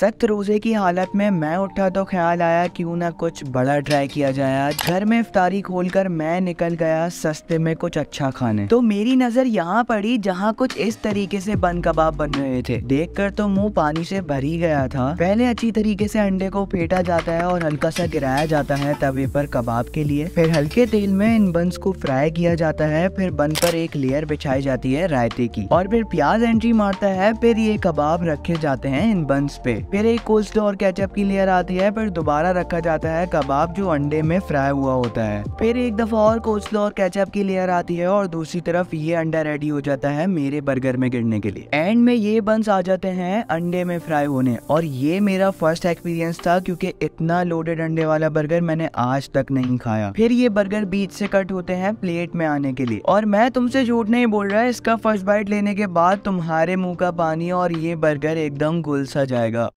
सख्त रोज़े की हालत में मैं उठा तो ख्याल आया क्यों ना कुछ बड़ा ट्राई किया जाए घर में इफ्तारी खोलकर मैं निकल गया सस्ते में कुछ अच्छा खाने तो मेरी नज़र यहाँ पड़ी जहाँ कुछ इस तरीके से बन कबाब बन रहे थे देख कर तो मुँह पानी से भर ही गया था पहले अच्छी तरीके से अंडे को फेटा जाता है और हल्का सा गिराया जाता है तवे पर कबाब के लिए फिर हल्के तेल में इन बंस को फ्राई किया जाता है फिर बन पर एक लेयर बिछाई जाती है रायते की और फिर प्याज एंट्री मारता है फिर ये कबाब रखे जाते हैं इन बंस पे फिर एक कोस्ट तो और कैचअप की लेयर आती है फिर दोबारा रखा जाता है कबाब जो अंडे में फ्राई हुआ होता है फिर एक दफा और कोस्लो तो और कैचअप की लेयर आती है और दूसरी तरफ ये अंडा रेडी हो जाता है मेरे बर्गर में गिरने के लिए एंड में ये बंस आ जाते हैं अंडे में फ्राई होने और ये मेरा फर्स्ट एक्सपीरियंस था क्योंकि इतना लोडेड अंडे वाला बर्गर मैंने आज तक नहीं खाया फिर ये बर्गर बीच से कट होते हैं प्लेट में आने के लिए और मैं तुमसे झूठ नहीं बोल रहा इसका फर्स्ट बाइट लेने के बाद तुम्हारे मुंह का पानी और ये बर्गर एकदम गुल सा जाएगा